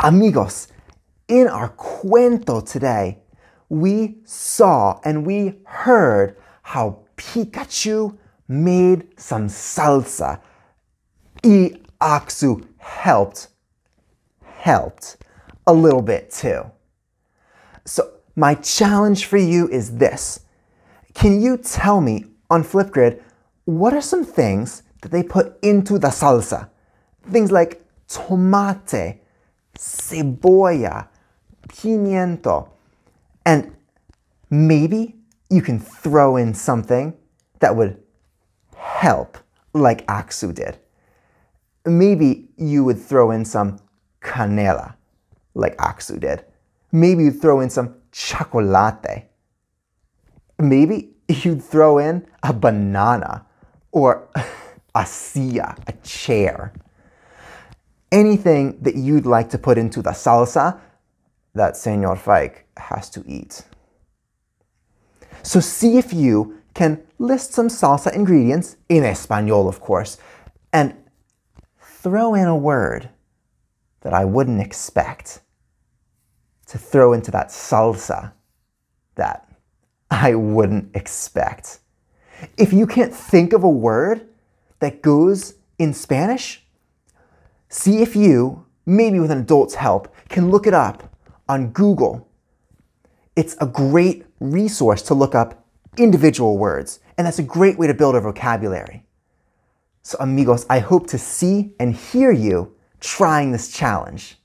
Amigos, in our cuento today, we saw and we heard how Pikachu made some salsa. E Aksu helped, helped a little bit too. So my challenge for you is this. Can you tell me on Flipgrid, what are some things that they put into the salsa? Things like tomate, cebolla, pimiento. And maybe you can throw in something that would help like Aksu did. Maybe you would throw in some canela like Aksu did. Maybe you'd throw in some chocolate. Maybe you'd throw in a banana or a silla, a chair anything that you'd like to put into the salsa that Senor Fike has to eat. So see if you can list some salsa ingredients, in Espanol of course, and throw in a word that I wouldn't expect to throw into that salsa that I wouldn't expect. If you can't think of a word that goes in Spanish, See if you, maybe with an adult's help, can look it up on Google. It's a great resource to look up individual words, and that's a great way to build a vocabulary. So amigos, I hope to see and hear you trying this challenge.